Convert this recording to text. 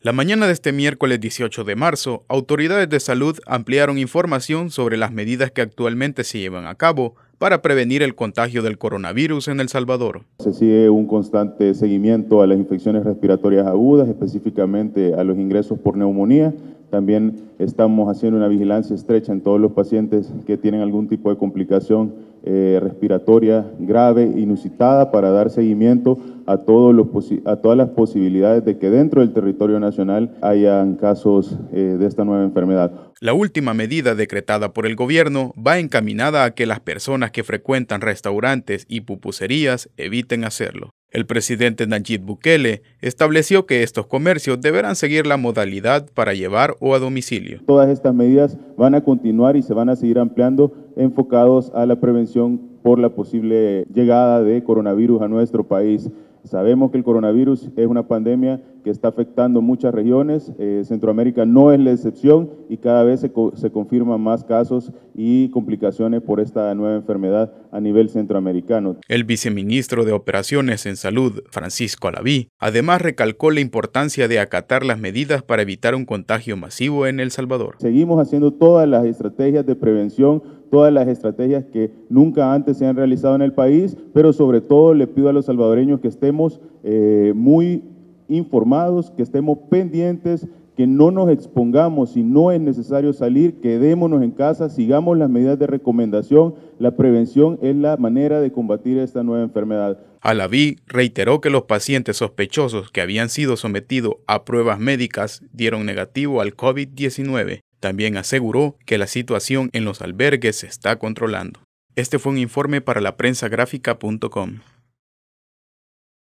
La mañana de este miércoles 18 de marzo, autoridades de salud ampliaron información sobre las medidas que actualmente se llevan a cabo para prevenir el contagio del coronavirus en El Salvador. Se sigue un constante seguimiento a las infecciones respiratorias agudas, específicamente a los ingresos por neumonía. También estamos haciendo una vigilancia estrecha en todos los pacientes que tienen algún tipo de complicación eh, respiratoria grave, inusitada, para dar seguimiento a, todos los a todas las posibilidades de que dentro del territorio nacional hayan casos eh, de esta nueva enfermedad. La última medida decretada por el gobierno va encaminada a que las personas que frecuentan restaurantes y pupuserías eviten hacerlo. El presidente Nayib Bukele estableció que estos comercios deberán seguir la modalidad para llevar o a domicilio. Todas estas medidas van a continuar y se van a seguir ampliando enfocados a la prevención por la posible llegada de coronavirus a nuestro país. Sabemos que el coronavirus es una pandemia que está afectando muchas regiones, eh, Centroamérica no es la excepción y cada vez se, se, confirman más casos y complicaciones por esta nueva enfermedad a nivel centroamericano. El viceministro de Operaciones en Salud, Francisco Alaví, además recalcó la importancia de acatar las medidas para evitar un contagio masivo en El Salvador. Seguimos haciendo todas las estrategias de prevención todas las estrategias que nunca antes se han realizado en el país, pero sobre todo le pido a los salvadoreños que estemos eh, muy informados, que estemos pendientes, que no nos expongamos, si no es necesario salir, quedémonos en casa, sigamos las medidas de recomendación, la prevención es la manera de combatir esta nueva enfermedad. Alaví reiteró que los pacientes sospechosos que habían sido sometidos a pruebas médicas dieron negativo al COVID-19 también aseguró que la situación en los albergues se está controlando. Este fue un informe para la